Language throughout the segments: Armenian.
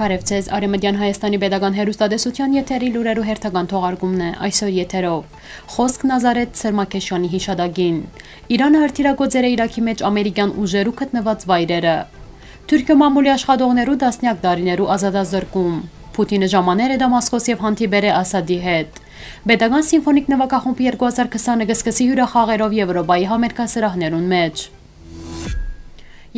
Բարև ձեզ, Արեմեդյան Հայաստանի Պետական Հերուստադեսության եթերի լուրերու հերթական թողարկումն է այսօր եթերով։ Խոսք Նազարեթ Սերմակեշյանի հիշադակին։ Իրանը հրթիրագործեր է Իրաքի մեջ ամերիկյան ուժերու գտնված վայրերը։ Թուրքիո մամուլի աշխատողներու տասնյակ դարիներու ազատազրկում։ Պուտինը ժամաներ է Դամասկոս եւ հանդիպեր է Ասադի հետ։ Պետական սիմֆոնիկ նվագախումբի 2020-ը կսկսի հյուրախաղերով Եվրոպայի համերգասրահներուն մեջ։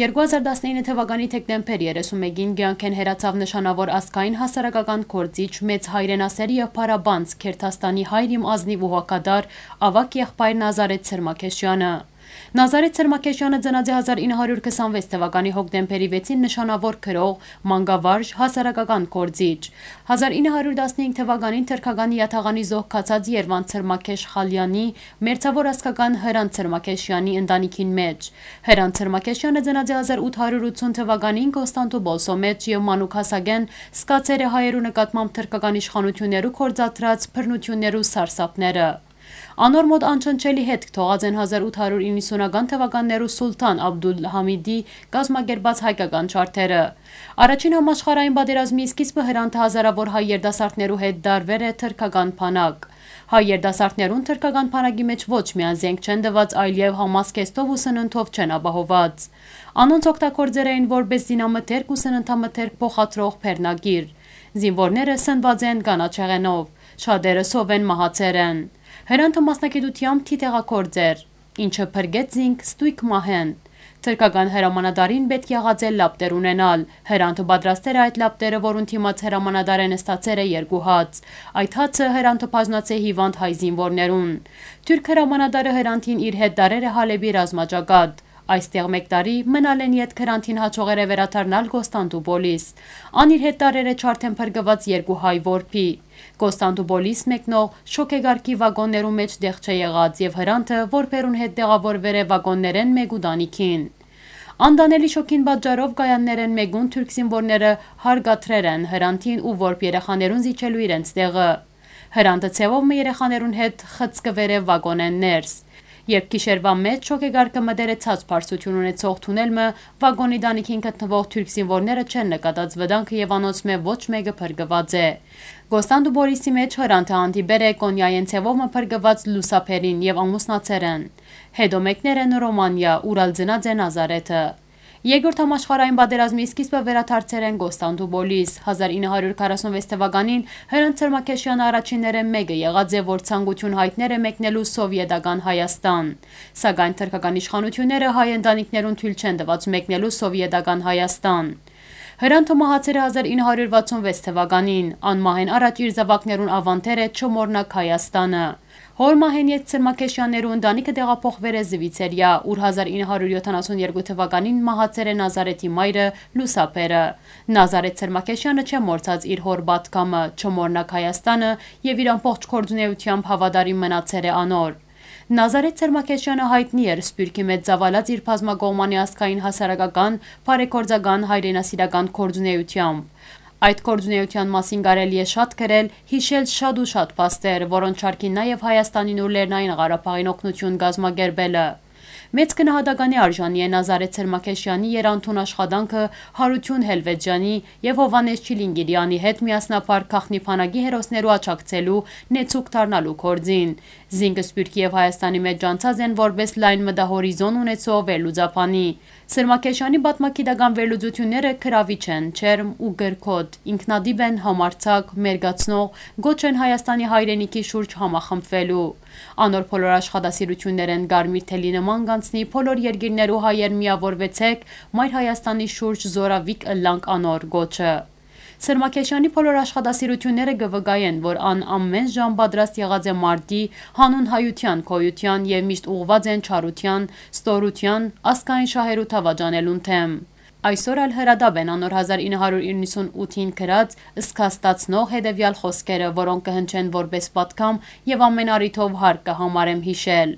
2019 թվականի թեկտեմբեր 31-ին Գյանքեն հերացավ նշանավոր ասկային հասարակական գործիչ մեծ հայրենասեր եւ Փարաբանց Քերթաստանի հայր իմ ազնիվ ուղակադար ավակ եղբայր Նազարեթ Սերմակեսյանը։ Նազարեթ Սերմակեշյանը ծնած է 1926 թվականի հոկտեմբերի 6-ին նշանավոր գրող, մանկավարժ, հասարակական գործիչ։ 1915 թվականին Թրքական յաթաղանի զոհ կացած Երվան Սերմակեշ Խալյանի, մերձավոր ասկական Հրանտ Սերմակեշյանի ընտանիքին մեջ։ Հրանտ Սերմակեշյանը ծնած է 1880 թվականին Կոստանդուբոլսո մեջ եւ Մանուկ Հասագեն սկացել է հայերու նկատմամբ թրքական իշխանություններու կորցած փռնություններու սարսափները։ Անոր մոտ անչնչելի հետ թողած են 1890-ական թվականներու Սուլթան Աբդուլ Համիդի կազմակերպած հայկական չարթերը։ Առաջին համաշխարհային պատերազմի սկիզբը հրանտ հազարավոր հայ երդասարտներու հետ դարվեր է թրքական փանակ։ Հայ երդասարտներուն թրկական փանագի մեջ ոչ միայն զենք չեն դված, այլև համասկեստով ու սննդով չեն ապահոված։ Անոնց օգտագործեր էին որպես զինամթերք ու սննդամթերք փոխադրող փեռնագիր։ Զինվորները սնված են կանաչեղենով, շատերը սով են մահացեր են։ Հերանթը մասնակետությամբ թիտեղակորձ էր, ինչը պրգեց զինք ստույք մահեն։ Թրկական հրամանադարին պետք եղած է լապտեր ունենալ։ Հրանտը պատրաստեր այդ լապտերը, որուն թիմաց հրամանադարեն ստացեր է երկու հաց։ Այդ հացը հրանտը պազնաց է հիվանդ հայ զինվորներուն։ Թուրք հրամանադարը հրանտին իր հետ դարեր է հալեբի ռազմաճակատ։ Այստեղ մեկ տարի մնալ են ետ քրանտին հաջողեր է վերաթարնալ գոստանդու պոլիս։ Ան իր հետ տարերը չարդեն պրգված երկու հայ որպի։ Կոստանդուբոլիս մեկնող շոգեգարկի վագոններու մեջ դեղ չէ եղած և հրանտը որբերուն հետ տեղավորվեր է վագոններեն մեկ ու դանիքին։ Անդանելի շոքին բատճարով կայաններեն մեգուն թուրք սիմվորները հարգատրեր են հրանտին ու որբ երեխաներուն զիջելու իրենց տեղը։ Հրանտը ծևով մը երեխաներուն հետ խծկվեր է վագոնեն ներս։ Երբ գիշերվա մեծ շոգեգարկը մտեր է ցած բարձություն ունեցող թունելը, վագոնի դանիքին գտնվող թուրք զինվորները չեն նկատած վտանգը եւ անոնցմե ոչ մեկը փրկված է։ Գոստանդ ու Բորիսի մեջ հրանտը հանդիպեր է կոնյայեն ցևով մփրկված լուսափերին եւ ամուսնացերեն։ Հետո մեկները Ռոմանիա, Ուրալձնաձե Նազարեթը։ Երկրորդ համաշխարհային պատերազմի սկիզբը վերաթարցեր են Գոստանդու բոլիս։ 1946 թվականին Հրանտ Սերմակեշյանը առաջինները մեկը եղած է, որ ցանկություն հայտները մեկնելու սովետական Հայաստան։ Սակայն թրկական իշխանությունները հայ ընտանիքներուն թույլ չեն տված մեկնելու սովետական Հայաստան։ Հրանտը մահացել է 1966 թվականին, անմահեն առաջ իր զավակներուն ավանթեր է չմորնակ Հայաստանը։ Հորմահենյաց Ցերմակեշյաններու ընտանիքը տեղափոխվեր է Զվիցերիա, ուր 1972 թվականին մահացել է Նազարեթի մայրը Լուսափերը։ Նազարեթ Ցերմակեշյանը չմորցած իր հոր բատկամը, չմորնակ Հայաստանը եւ իր ամբողջ կորձունեությամբ հավատարիմ մնացել է անոր։ Նազարեթ Ցերմակեշյանը հայտնի էր Սպյուրքի մեծ զավալած իր բազմակողմանի ազգային հասարակական, բարեգործական հայրենասիրական կորձունեությամբ։ Այդ կորձունեության մասին կարելի է շատ գրել, հիշել շատ ու շատ փաստեր, որոնց շարքին նաև Հայաստանին ու Լեռնային Ղարաբաղին օգնություն գազմագերբելը։ Մեծ գնահատականի արժանի է Նազարետ Սերմակեշյանի, Երանթուն աշխատանքը Հարություն Հելվեջյանի և Հովհաննես Չիլինգիրյանի հետ միասնապար Քախնի փանագի հերոսներու աջակցելու, նեցուկ դառնալու գործին։ Զինքը Սփյուռքի և Հայաստանի մեջ անցած են որպես լայն մտահորիզոն ունեցող վերլուծափանի։ Սերմակեշյանի պատմագիտական վերլուծությունները գրավիչ են, չերմ ու գրքոտ, ինքնադիպ են համարցակ, մերգացնող, գոչ են Հայաստանի հայրենիքի շուրջ համախմբվելու։ Անոր փոլոր աշխատասիրություններ են գարմիր թելի նման գանցնի, փոլոր երգիրներ ու հայեր միավորվեցեք Մայր Հայաստանի շուրջ զորավիկ ըլլանք անոր գոչը։ Սերմակեշյանի փոլոր աշխատասիրությունները գվգայեն, որ ան ամեն ժամ պատրաստ եղած է մարդի հանուն հայության, քոյության եւ միշտ ուղված են չարության, ստորության, ասկային շահերու թավաճանելուն թեմ։ Այսօր ալ հրադավ են անոր 1998-ին գրած սկաստացնող հետևյալ խոսքերը, որոնք կհնչեն որպես պատկամ և ամենարիթով հարկ կհամարեմ հիշել։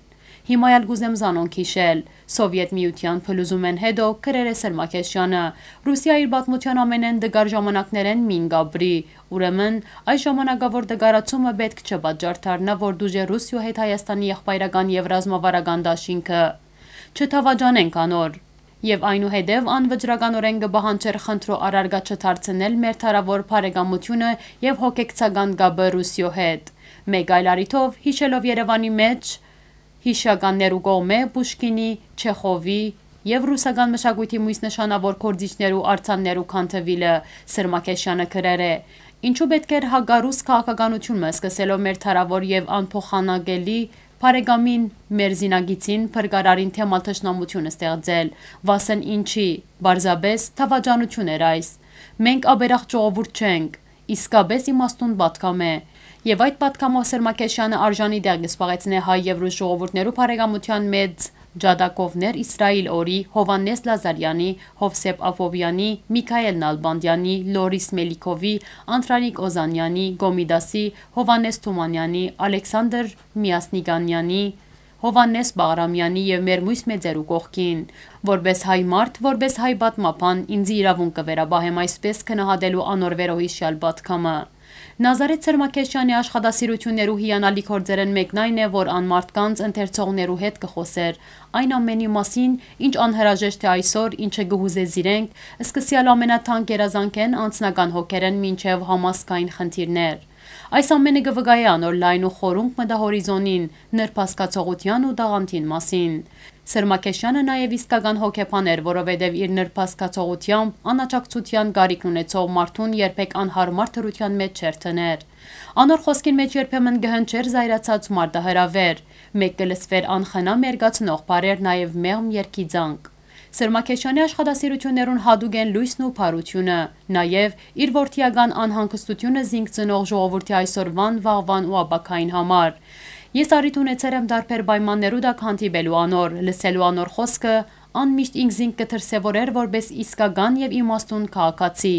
Հիմա ալ գուզեմ զանոնք հիշել։ Սովյետ միության փլուզումեն հետո գրեր է Սրմակեսյանը։ Ռուսիա իր պատմության ամենեն դգար ժամանակներեն մին գաբրի։ Ուրեմն, այս ժամանակավոր դգարացումը պետք չպատճառ դառնա, որ դուժե Ռուսիո հետ Հայաստանի եղբայրական եւ ռազմավարական դաշինքը։ Չթավաճանենք անոր եւ այնուհետեւ անվճռականորեն կբահանջեր խնդրո առարգա չդարձնել մերթարավոր բարեկամությունը եւ հոգեկցական գաբը Ռուսիո հետ։ Մեկ այլ առիթով հիշելով Երևանի մեջ հիշական ներուկողմե Պուշկինի, Չեխովի, եւ ռուսական մշակույթի մույս նշանավոր կորձիչներու արցաններու քանթվիլը Սրմակեշյանը գրեր է ինչու պետք էր հագարուս քաղաքականությունը սկսելով մեր թարավոր եւ անփոխանակելի Փարեգամին մեր զինագիցին փրկարարին թեմալ թշնամություն ստեղծել, վասն ինչի, բարձաբես թավաջանություն էր այս։ Մենք աբերախ ժողովուրդ չենք, իսկապես իմաստուն պատկամ է։ Եվ այդ պատկամով Սերմակեշյանը արժանի դեղ զբաղեցնե հայ եւ ռուս ժողովուրդներու բարեկամության մեծ Ջադակովներ Իսրայիլ օրի, Հովհաննես Լազարյանի, Հովսեփ Աբովյանի, Միքայել Նալբանդյանի, Լորիս Մելիքովի, Անտրանիկ Օզանյանի, Գոմիդասի, Հովհաննես Թումանյանի, Ալեքսանդր Մյասնիկանյանի, Հովհաննես Բաղրամյանի և մեր մույս մեծերու կողքին։ Որպես հայ մարդ, որպես հայ պատմապան ինձի իրավունքը վերաբահեմ այսպես քննադելու անոր վերոհիշյալ պատգամը։ Նազարետ Սերմակեշյանի աշխատասիրություններու հիանալի գործերեն մեկն այն է, որ անմարդկանց ընթերցողներու հետ կխոսեր։ Այն ամենի մասին, ինչ անհրաժեշտ է այսօր, ինչը գհուզե զիրենք, սկսյալ ամենաթանկ երազանքեն անձնական հոգերեն մինչև համասկային խնդիրներ։ Այս ամենը գվգայի անոր լայն ու խորունք մտահորիզոնին, նրպասկացողության ու դաղանթին մասին։ Սրմակեշյանը նաև իսկական հոգեբան էր, որովհետև իր նրբասկացողությամբ անաճակցության գարիք ունեցող մարդուն երբեք անհարմար թրության մեջ չէր տներ։ Անոր խոսքին մեջ երբեմն գհնչեր զայրացած մարդը հրավեր, մեկ կլսվեր անխնա մերգացնող բարեր նաև մեղմ երկի ձանք։ Սրմակեշյանի աշխատասիրություններուն հադուկ են լույսն ու փարությունը, նաև իր որդիական անհանգստությունը զինք ծնող ժողովրդի այսօրվան, վաղվան ու ապակային համար։ Ես արիտ ունեցել եմ դարբեր պայմաններու դակ հանդիպելու անոր, լսելու անոր խոսքը, անմիշտ ինքս ինք կթրսևորեր որպես իսկական եւ իմաստուն քաղաքացի։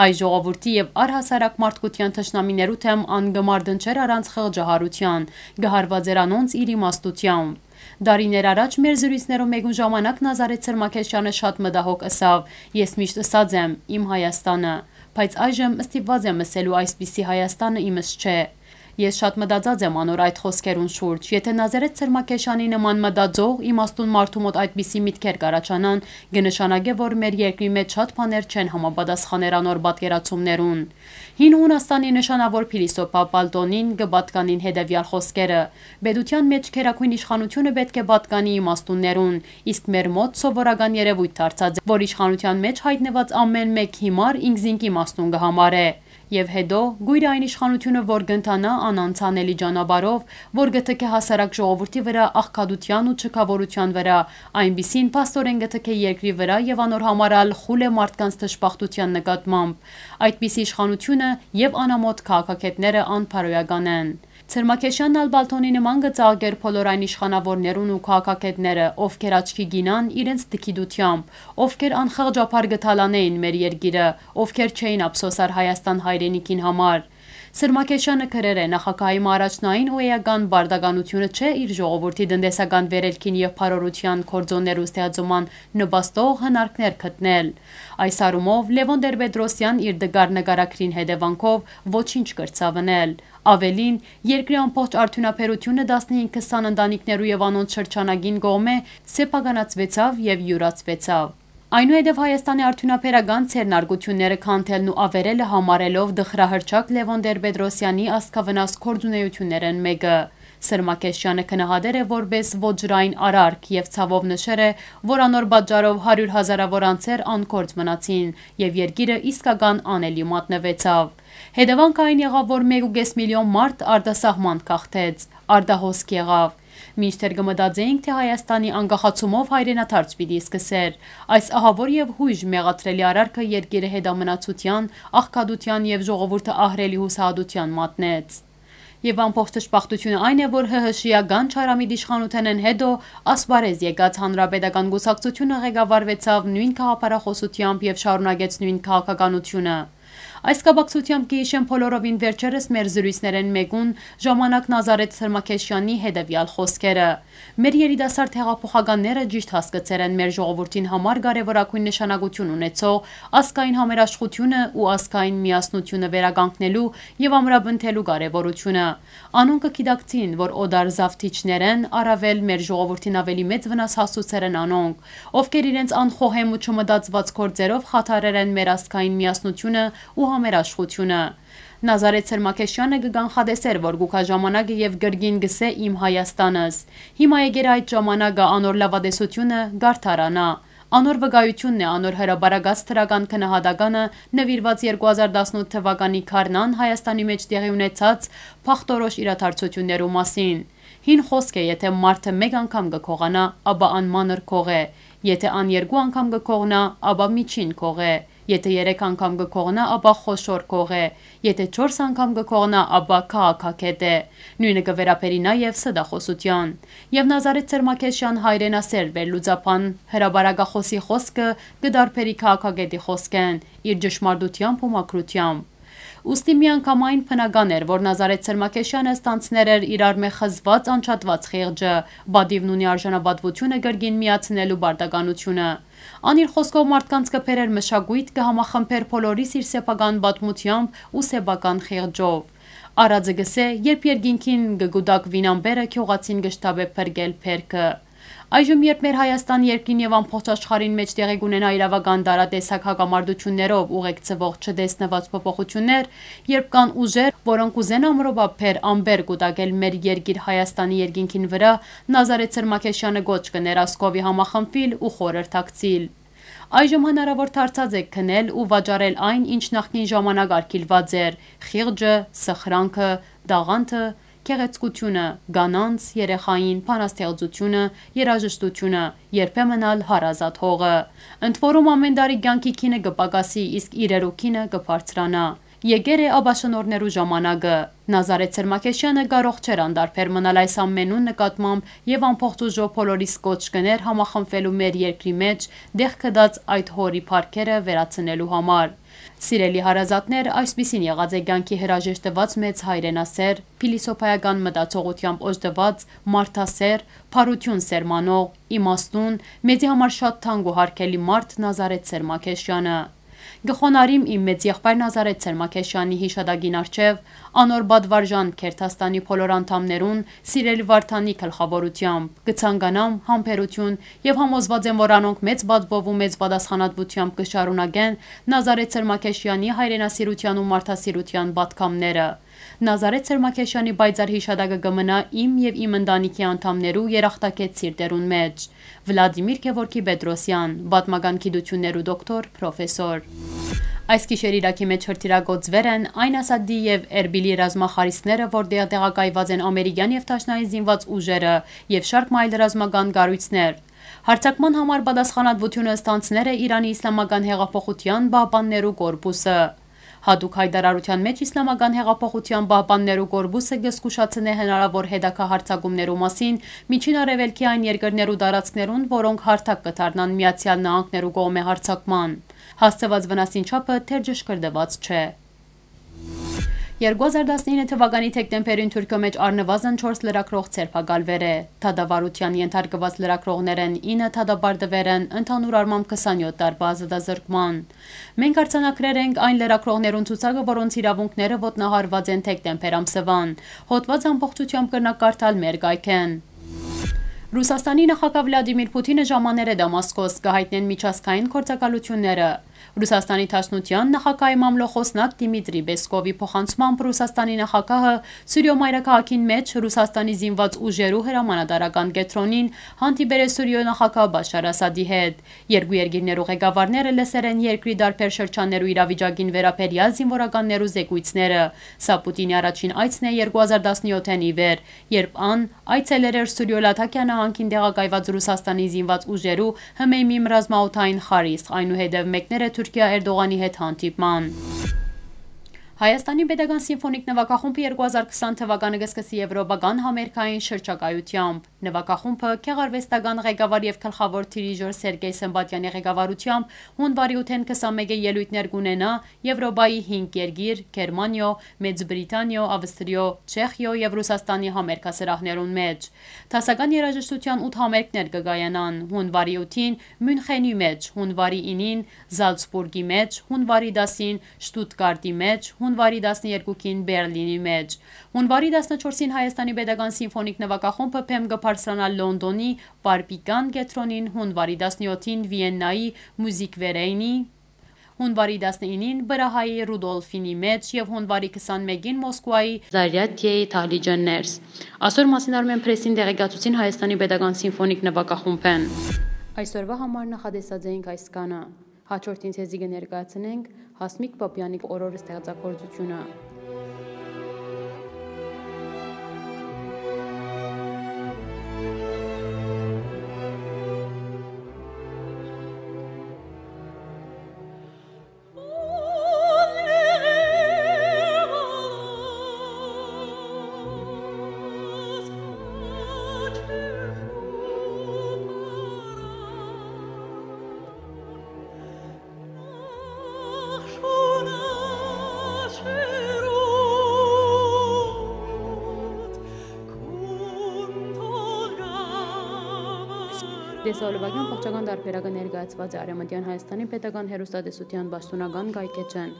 Հայ ժողովրդի եւ առհասարակ մարդկության ճշնամիներու թեմ անգմար դնչեր առանց խղճահարության, գահարվածեր անոնց իր իմաստությամբ։ Դարիներ առաջ մեր զրույցներում մեգուն ժամանակ Նազարեթ Սերմակեշյանը շատ մտահոգ ասավ. Ես միշտ ասած եմ, իմ Հայաստանը, բայց այժմ ստիպված եմ ասելու այսպիսի Հայաստանը իմս չէ։ Ես շատ մտածած եմ անոր այդ խոսքերուն շուրջ։ Եթե Նազարեթ Սերմակեշյանի նման մտածող իմաստուն մարդու մոտ այդպիսի միտքեր կառաջանան, կնշանակե, որ մեր երկրի մեջ շատ բաներ չեն համապատասխաներ անոր պատկերացումներուն։ Հին Հունաստանի նշանավոր փիլիսոփա Պալտոնին կպատկանին հետևյալ խոսքերը. Պետության մեջ քերակույն իշխանությունը պետք է պատկանի իմաստուններուն, իսկ մեր մոտ սովորական երևույթ դարձած, որ իշխանության մեջ հայտնված ամեն մեկ հիմար ինքզինք իմաստուն կհամարե եւ հետո գույր այն իշխանությունը, որ կընթանա անանցանելի ճանապարով, որ գթքի հասարակ ժողովրդի վրա աղքատության ու չքավորության վրա, այնբիսին փաստորեն գթքի երկրի վրա եւ անոր համարալ խուլ է մարդկանց դժբախտության նկատմամբ։ Այդպիսի իշխանությունը եւ անամոթ քաղաքակետները անփարոյական են։ Ցերմակեշյանն Ալբալթոնի նման գծաղգեր փոլոր այն իշխանավորներուն ու քաղաքակետները, ովքեր աչքի գինան իրենց դքիդությամբ, ովքեր անխաղ ճափար գթալանեին մեր երկիրը, ովքեր չէին ափսոսար Հայաստան հայրենիքին համար, Սրմակեշյանը գրել է նախագահայում առաջնային ու էական բարդագանությունը չէ իր ժողովրդի դնդեսական վերելքին և պարորության կործոններ ու ստեղծման նպաստող հնարքներ կտնել։ Այս արումով լևոն դերբեդրոսյան իր դգար նգարակրին հետևանքով ոչ ինչ կրծավնել։ Ավելին, երկրի ամպողջ արդյունապերությունը 15-20 ընտանիքներու և անոնց շրջանագին գողմ է սեպագանացվեցավ և յուրացվեցավ։ Այնուհետև Հայաստանի արդյունաբերական ցերնարգությունները քանդելն ու ավերելը համարելով դխրահրճակ Լևոն Դերբեդրոսյանի աստքավնաս կորձունեություններ են մեկը։ Սրմակեսյանը քնահատեր է որպես ոչ ջրային արարք եւ ցավով նշեր է, որ անոր պատճառով 100 հազարավոր անձեր անկորձ մնացին եւ երկիրը իսկական անելի մատնվեցավ։ Հետևանք այն եղավ, որ 1.5 միլիոն մարդ արտասահման կախտեց, արտահոսք եղավ։ Մինչդեռ կմտածեինք, թե Հայաստանի անկախացումով հայրենաթարց պիտի սկսեր։ Այս ահավոր եւ հույժ մեղատրելի արարքը երկերը հետամնացության, աղքատության եւ ժողովուրդը ահրելի հուսահատության մատնեց եւ ամբողջ ճշմարտությունը այն է, որ ՀՀՇ-ական Չարամիտ իշխանութենեն հետո ասպարեզ եկած հանրապետական գուսակցությունը ղեկավարվեցավ նույն քաղաքապարախոսությամբ եւ շարունակեց նույն քաղաքականությունը։ Այս կապակցությամբ կհիշեմ բոլորովին վերջերս մեր զրույցներեն մեկուն ժամանակ Նազարեթ Սրմակեշյանի հետևյալ խոսքերը։ Մեր երիտասարդ հեղափոխականները ճիշտ հասկացել են մեր ժողովրդին համար կարևորագույն նշանակություն ունեցող ասկային համերաշխությունը ու ասկային միասնությունը վերականգնելու եւ ամրապնդելու կարևորությունը։ Անոնք կգիտակցին, որ օդար զավթիչներ են, առավել մեր ժողովրդին ավելի մեծ վնաս հասուցեր են անոնք, ովքեր իրենց անխոհեմ ու չմտածված գործերով խաթարել են մեր ասկային միասնությունը ու խաղաղ մեր աշխությունը։ Նազարետ Սրմակեշյանը գգանխադեսեր, որ գուքա ժամանակը և գրգին գսե իմ Հայաստանս։ Հիմա եգեր այդ ժամանակը անոր լավադեսությունը գարդարանա։ Անոր վգայությունն է անոր հրաբարագած թրական կնհադագանը նվիրված 2018 թվականի քարնան Հայաստանի մեջ տեղի ունեցած պախտորոշ իրաթարցություններու մասին։ Հին խոսք է, եթե մարդը մեկ անգամ գքողանա, ապա ան մանր կող է, եթե ան երկու անգամ գքողնա, ապա միջին կող է, Եթե 3 անգամ գկողնա, ապա խոշոր կող է, եթե 4 անգամ գկողնա, ապա քաղաքակետ է։ Նույնը կվերապերի նաև սդախոսության։ Եվ Նազարեթ Սերմակեշյան հայրենասեր վերլուծապան հրաբարագախոսի խոսքը գդարբերի քաղաքագետի խոսքեն իր ճշմարտությամբ ու մակրությամբ։ Ոստի միանգամայն փնական էր, որ Նազարեթ Սերմակեշյանը ստանցներ էր իր արմե խզված անչատված խեղճը, բադիվն ունի արժանապատվությունը գրգին միացնելու բարդականությունը։ Անիր խոսքով մարդկանց կփերեր մշակույթ, կհամախմբեր բոլորիս իր սեփական պատմությամբ ու սեփական խեղճով։ Արածը գսե, երբ երկինքին գգուդակ վինամբերը քյողացին գշտաբե փրկել փերքը։ Այժմ, երբ մեր Հայաստան երկրին և ամբողջ աշխարհին մեջ տեղի գունենա իրավական դարատեսակ հակամարդություններով ուղեկցվող չդեսնված փոփոխություններ, երբ կան ուժեր, որոնք ուզեն ամրոպաբեր ամբեր կուտակել մեր երկիր Հայաստանի երկինքին վրա, Նազարեթ Սերմաքեշյանը գոչ կներ Ասկովի համախմբվիլ ու խորհրդակցիլ։ Այժմ հնարավոր դարձած եք քնել ու վաճառել այն, ինչ նախկին ժամանակ արգելված էր՝ խիղճը, սխրանքը, դաղանթը, գեղեցկությունը, գանանց, երեխային, բանաստեղծությունը, երաժշտությունը, երբեմն ալ հարազատ հողը։ Ընդ որում ամեն տարի կյանքի քինը կպակասի, իսկ իրերու քինը կբարձրանա։ Եկեր է աբաշնորներու ժամանակը։ Նազարեթ Սերմակեշյանը կարող չէր անդարբեր մնալ այս ամենուն նկատմամբ եւ ամփոխ ուժով բոլորիս կոչ կներ համախմբվելու մեր երկրի մեջ, դեղ կդած այդ հորի парքերը վերացնելու համար։ Սիրելի հարազատներ, այսպիսին եղած է գանքի հրաժեշտված մեծ հայրենասեր, փիլիսոփայական մտածողությամբ օժտված, մարդասեր, փարություն սերմանող, իմաստուն, մեզի համար շատ թանկ ու հարգելի մարդ Նազարեթ Սերմակեշյանը։ Գխոնարիմ իմ մեծ եղբայր Նազարետ Սերմակեշյանի հիշադակին արջև անոր բադվարժան Քերթաստանի բոլոր անդամներուն սիրելի Վարդանի գլխավորությամբ կցանկանամ համբերություն եւ համոզված եմ, որ անոնք մեծ բադվով ու մեծ պատասխանատվությամբ կշարունակեն Նազարետ Սերմակեշյանի հայրենասիրության ու մարդասիրության պատկամները։ Նազարեթ Սերմակեշյանի բայցար հիշադակը կմնա իմ եւ իմ ընտանիքի անդամներու երախտակետ սիրտերուն մեջ։ Վլադիմիր Քևորքի Պետրոսյան, պատմական գիտություններու դոկտոր, պրոֆեսոր։ Այս գիշեր Իրաքի մեջ հրթիրագործվեր են այն Ասադի եւ Էրբիլի ռազմախարիսները, որտեղ տեղակայված են ամերիկյան եւ Թաշնայի զինված ուժերը եւ շարք մայլ ռազմական գարույցներ։ Հարցակման համար պատասխանատվությունը ստանցները Իրանի իսլամական հեղափոխության բապաններու կորպուսը։ Հատուկ հայտարարության մեջ իսլամական հեղափոխության պահպաններու կորբուսը գսկուշացն է հնարավոր հետակա հարցակումներու մասին միջին արևելքի այն երկրներու տարածքներուն, որոնք հարթակ կդառնան միացյալ նահանգներու կողմե հարցակման։ Հասցված վնասին չափը թերժշկրդված չէ։ 2019 թվականի թեկտեմբերին Թուրքիո մեջ առնվազն 4 լրակրող ցերփակալվեր է։ Թադավարության ենթարկված լրակրողներն 9 թադաբարդվերն ընդհանուր առմամբ 27 տարվա ազատազրկման։ Մենք արցանակրեր ենք այն լրակրողներուն ցուցակը, որոնց իրավունքները ոտնահարված են թեկտեմբեր ամսվան։ Հոդված ամբողջությամբ կնակարդալ մեր գայքեն։ Ռուսաստանի նախագահ Վլադիմիր Պուտինը ժամաներ է Դամասկոս կհայտնեն միջազգային գործակալությունները։ Ռուսաստանի Թաշնության նախագահի մամլոխոսնակ Դիմիտրի Բեսկովի փոխանցմամբ Ռուսաստանի նախագահը Սուրյո մայրաքաղաքին մեջ Ռուսաստանի զինված ուժերու հրամանատարական կետրոնին հանդիպեր է Սուրյո նախագահ Բաշար Ասադի հետ։ Երկու երկիրներու ղեկավարները լսեր են երկրի դարբեր շրջաններու իրավիճակին վերաբերյալ զինվորականներու զեկույցները։ Սա Պուտինի առաջին այցն է 2017-ին ի վեր, երբ ան այցելեր էր Սուրյո Լաթակյանը հանքին տեղակայված Ռուսաստանի զինված ուժերու ՀՄՄ ռազմաօթային խարիստ, այնուհետև մեկները Թուրքիա Էրդողանի հետ հանդիպման։ Հայաստանի Պետական Սիմֆոնիկ նվագախումբը 2020 թվականը կսկսի եվրոպական համերգային շրջակայությամբ։ Նվակախումբը կեղարվեստական ղեկավար և կլխավոր թիրիժոր Սերգեյ Սմբատյանի ղեկավարությամբ հունվարի 8-ն 21-է ելույթներ գունենա Եվրոպայի 5 երգիր, Գերմանիո, Մեծ Բրիտանիո, Ավստրիո, Չեխիո և Ռուսաստանի համերկասրահներուն մեջ։ Թասական երաժշտության 8 համերկներ կգայանան հունվարի 8-ին Մյունխենի մեջ, հունվարի 9-ին Զալցբուրգի մեջ, հունվարի 10-ին Շտուտգարտի մեջ, հունվարի 12-ին Բերլինի մեջ։ Հունվարի 14-ին Հայաստանի Պետական Սիմֆոնիկ նվագախումբը Փեմ գփար հարսանալ Լոնդոնի Պարպիկան կենտրոնին, հունվարի 17-ին Վիեննայի Մուզիկվերեյնի, հունվարի 19-ին Բրահայի Ռուդոլֆինի մեջ և հունվարի 21-ին Մոսկվայի Զարյատյեի Թահլիջաններս։ Այսօր մասին արմեն պրեսին դեղեկացուցին Հայաստանի պետական սիմֆոնիկ նվակախումբեն։ Այսօրվա համար նախադեսած էինք այս կանը։ Հաջորդին ցեզի կներկայացնենք Հասմիկ Պապյանի օրորը ստեղծագործությունը։ Կեսալովակյան փողջական դարբերակը ներկայացված է Արևմտյան Հայաստանի պետական հերոստատեսության պաշտոնական գայքեջան։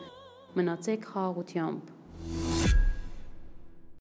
Մնացեք խաղաղությամբ։